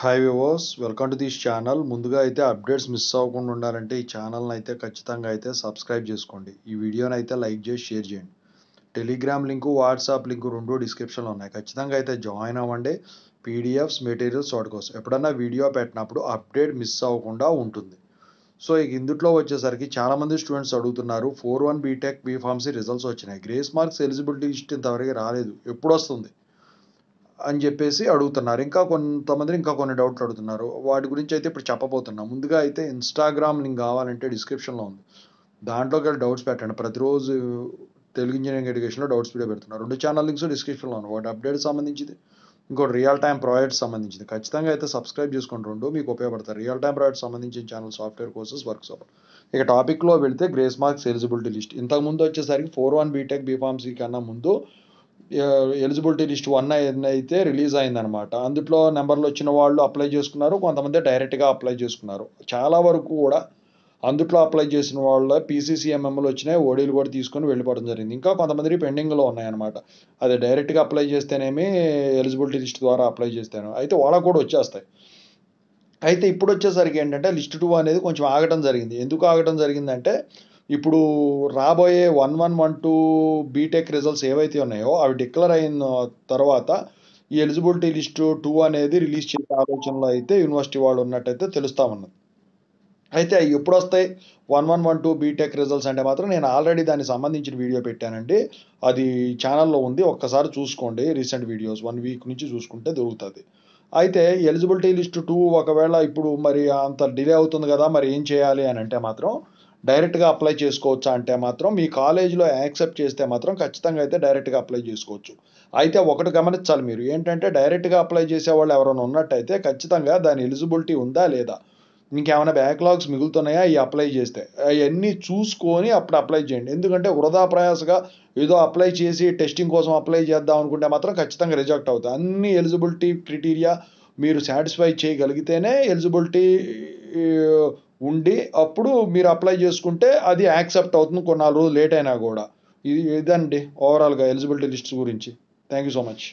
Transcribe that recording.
hi viewers welcome to this channel ముందుగా అయితే updates miss అవ్వకుండా ఉండాలంటే ఈ ఛానల్ని అయితే ఖచ్చితంగా అయితే సబ్స్క్రైబ్ చేసుకోండి ఈ వీడియోని అయితే లైక్ చేసి షేర్ చేయండి టెలిగ్రామ్ లింకు వాట్సాప్ లింకు రెండు డిస్క్రిప్షన్లో ఉన్నాయి ఖచ్చితంగా అయితే జాయిన్ అవ్వండి పీడిఎఫ్స్ మెటీరియల్స్ వాడుకోవచ్చు ఎప్పుడన్నా వీడియో పెట్టినప్పుడు అప్డేట్ మిస్ అవ్వకుండా ఉంటుంది సో ఇక ఇందుట్లో వచ్చేసరికి చాలామంది స్టూడెంట్స్ అడుగుతున్నారు four one B Tech B Pharmacy results వచ్చినాయి గ్రేస్ మార్క్స్ ఎలిజిబిలిటీ లిస్ట్ ఇంతవరకు రాలేదు ఎప్పుడు వస్తుంది అని చెప్పేసి అడుగుతున్నారు ఇంకా కొంతమంది ఇంకా కొన్ని డౌట్లు అడుగుతున్నారు వాటి గురించి అయితే ఇప్పుడు చెప్పబోతున్నా ముందుగా అయితే ఇన్స్టాగ్రామ్ లింక్ కావాలంటే డిస్క్రిప్షన్లో ఉంది దాంట్లోకి వెళ్ళి డౌట్స్ పెట్టండి ప్రతిరోజు తెలుగు ఇంజనీరింగ్ ఎడ్యుకేషన్లో డౌట్స్ వీడియో పెడుతున్నారు రెండు ఛానల్ లింక్స్ డిస్క్రిప్షన్లో ఉన్నాయి వాటి అప్డేట్ సంబంధించింది ఇంకోటి రియల్ టైం ప్రాజెక్ట్ సంబంధించింది ఖచ్చితంగా అయితే సబ్స్క్రైబ్ చేసుకుంటూ రెండు మీకు ఉపయోగపడతారు రియల్ టైం ప్రాజెక్ట్ సంబంధించిన ఛానల్ సాఫ్ట్వేర్ కోర్సెస్ షాప్ ఇక టాపిక్లో వెళితే గ్రేస్ మార్క్స్ ఎలిజిబిలిటీ లిస్ట్ ఇంతకుముందు వచ్చేసరికి ఫోర్ వన్ బీటెక్ బీఫార్మసీ కన్నా ముందు ఎలిజిబిలిటీ లిస్ట్ వన్ అయితే రిలీజ్ అయిందనమాట అందులో నెంబర్లు వచ్చిన వాళ్ళు అప్లై చేసుకున్నారు కొంతమంది డైరెక్ట్గా అప్లై చేసుకున్నారు చాలా వరకు కూడా అందుట్లో అప్లై చేసిన వాళ్ళ పీసీసీఎంఎంలు వచ్చినాయి ఓడీలు కూడా తీసుకొని వెళ్ళిపోవడం జరిగింది ఇంకా కొంతమంది పెండింగ్లో ఉన్నాయన్నమాట అది డైరెక్ట్గా అప్లై చేస్తేనేమి ఎలిజిబిలిటీ లిస్ట్ ద్వారా అప్లై చేస్తాను అయితే వాళ్ళకు కూడా వచ్చేస్తాయి అయితే ఇప్పుడు వచ్చేసరికి ఏంటంటే లిస్ట్ టూ అనేది కొంచెం ఆగటం జరిగింది ఎందుకు ఆగటం జరిగిందంటే ఇప్పుడు రాబోయే one one one two B Tech results ఏవైతే ఉన్నాయో అవి డిక్లేర్ అయిన తర్వాత ఈ ఎలిజిబిలిటీ లిస్టు టూ అనేది రిలీజ్ చేసే ఆలోచనలో అయితే యూనివర్సిటీ వాళ్ళు ఉన్నట్టయితే తెలుస్తా ఉన్నది అయితే అవి ఎప్పుడు వస్తాయి one one one two B Tech results అంటే మాత్రం నేను ఆల్రెడీ దానికి సంబంధించిన వీడియో పెట్టానండి అది ఛానల్లో ఉంది ఒక్కసారి చూసుకోండి రీసెంట్ వీడియోస్ వన్ వీక్ నుంచి చూసుకుంటే దొరుకుతుంది అయితే ఎలిజిబిలిటీ లిస్టు టూ ఒకవేళ ఇప్పుడు మరి అంత డిలే అవుతుంది కదా మరి ఏం చేయాలి అని అంటే మాత్రం డైరెక్ట్గా అప్లై చేసుకోవచ్చా అంటే మాత్రం మీ కాలేజీలో యాక్సెప్ట్ చేస్తే మాత్రం ఖచ్చితంగా అయితే డైరెక్ట్గా అప్లై చేసుకోవచ్చు అయితే ఒకటి గమనించాలి మీరు ఏంటంటే డైరెక్ట్గా అప్లై చేసే వాళ్ళు ఎవరైనా ఉన్నట్టయితే ఖచ్చితంగా దాని ఎలిజిబిలిటీ ఉందా లేదా ఇంకేమైనా బ్యాక్లాగ్స్ మిగులుతున్నాయా ఈ అప్లై చేస్తే అవన్నీ చూసుకొని అప్పుడు అప్లై చేయండి ఎందుకంటే వృధా ప్రయాసగా ఏదో అప్లై చేసి టెస్టింగ్ కోసం అప్లై చేద్దాం అనుకుంటే మాత్రం ఖచ్చితంగా రిజెక్ట్ అవుతుంది అన్ని ఎలిజిబిలిటీ క్రిటీరియా మీరు సాటిస్ఫై చేయగలిగితేనే ఎలిజిబిలిటీ ఉండి అప్పుడు మీరు అప్లై చేసుకుంటే అది యాక్సెప్ట్ అవుతుంది కొన్నాళ్ళు లేట్ అయినా కూడా ఇది ఇదండి ఓవరాల్గా ఎలిజిబిలిటీ లిస్ట్ గురించి థ్యాంక్ యూ సో మచ్